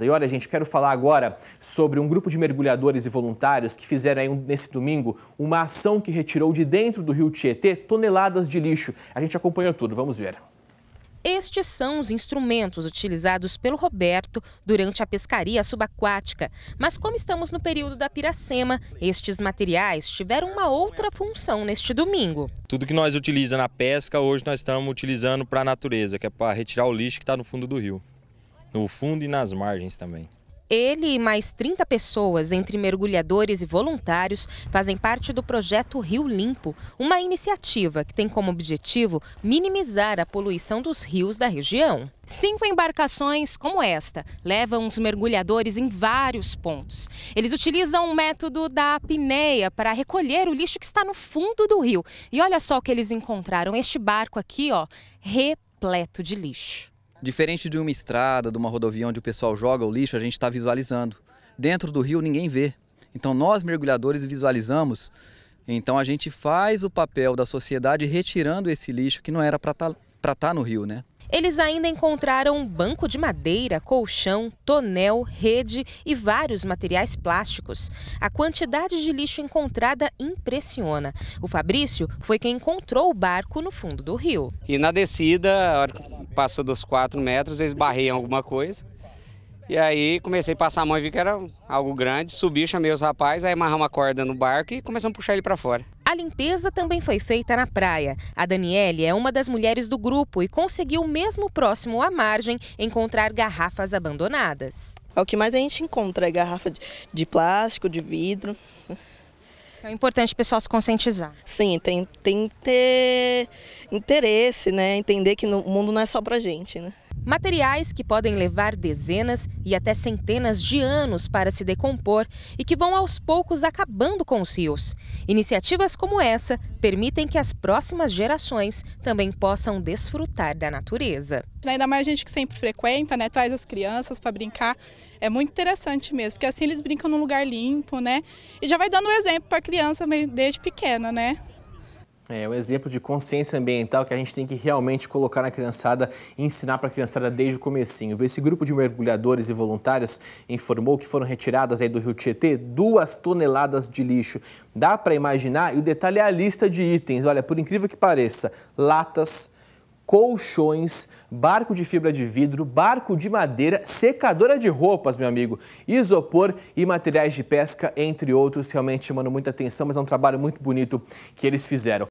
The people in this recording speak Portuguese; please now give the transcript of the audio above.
E olha, gente, quero falar agora sobre um grupo de mergulhadores e voluntários que fizeram aí, um, nesse domingo uma ação que retirou de dentro do rio Tietê toneladas de lixo. A gente acompanhou tudo, vamos ver. Estes são os instrumentos utilizados pelo Roberto durante a pescaria subaquática. Mas como estamos no período da piracema, estes materiais tiveram uma outra função neste domingo. Tudo que nós utilizamos na pesca, hoje nós estamos utilizando para a natureza, que é para retirar o lixo que está no fundo do rio no fundo e nas margens também. Ele e mais 30 pessoas, entre mergulhadores e voluntários, fazem parte do projeto Rio Limpo, uma iniciativa que tem como objetivo minimizar a poluição dos rios da região. Cinco embarcações como esta levam os mergulhadores em vários pontos. Eles utilizam o método da apneia para recolher o lixo que está no fundo do rio. E olha só o que eles encontraram: este barco aqui, ó, repleto de lixo. Diferente de uma estrada, de uma rodovia onde o pessoal joga o lixo, a gente está visualizando. Dentro do rio ninguém vê. Então nós mergulhadores visualizamos. Então a gente faz o papel da sociedade retirando esse lixo que não era para estar tá, tá no rio, né? Eles ainda encontraram um banco de madeira, colchão, tonel, rede e vários materiais plásticos. A quantidade de lixo encontrada impressiona. O Fabrício foi quem encontrou o barco no fundo do rio. E na descida, passou dos 4 metros, eles barreiam alguma coisa. E aí comecei a passar a mão e vi que era algo grande, subi, chamei os rapazes, aí amarramos uma corda no barco e começamos a puxar ele para fora. A limpeza também foi feita na praia. A Daniele é uma das mulheres do grupo e conseguiu, mesmo próximo à margem, encontrar garrafas abandonadas. É o que mais a gente encontra é garrafa de, de plástico, de vidro, é importante o pessoal se conscientizar. Sim, tem, tem que ter interesse, né? Entender que o mundo não é só pra gente, né? Materiais que podem levar dezenas e até centenas de anos para se decompor e que vão aos poucos acabando com os rios. Iniciativas como essa permitem que as próximas gerações também possam desfrutar da natureza. Ainda mais gente que sempre frequenta, né, traz as crianças para brincar. É muito interessante mesmo, porque assim eles brincam num lugar limpo, né? E já vai dando um exemplo para a criança desde pequena, né? É o um exemplo de consciência ambiental que a gente tem que realmente colocar na criançada e ensinar para a criançada desde o comecinho. Esse grupo de mergulhadores e voluntários informou que foram retiradas aí do Rio Tietê duas toneladas de lixo. Dá para imaginar, e o detalhe é a lista de itens. Olha, por incrível que pareça, latas, colchões, barco de fibra de vidro, barco de madeira, secadora de roupas, meu amigo, isopor e materiais de pesca, entre outros. Realmente chamando muita atenção, mas é um trabalho muito bonito que eles fizeram.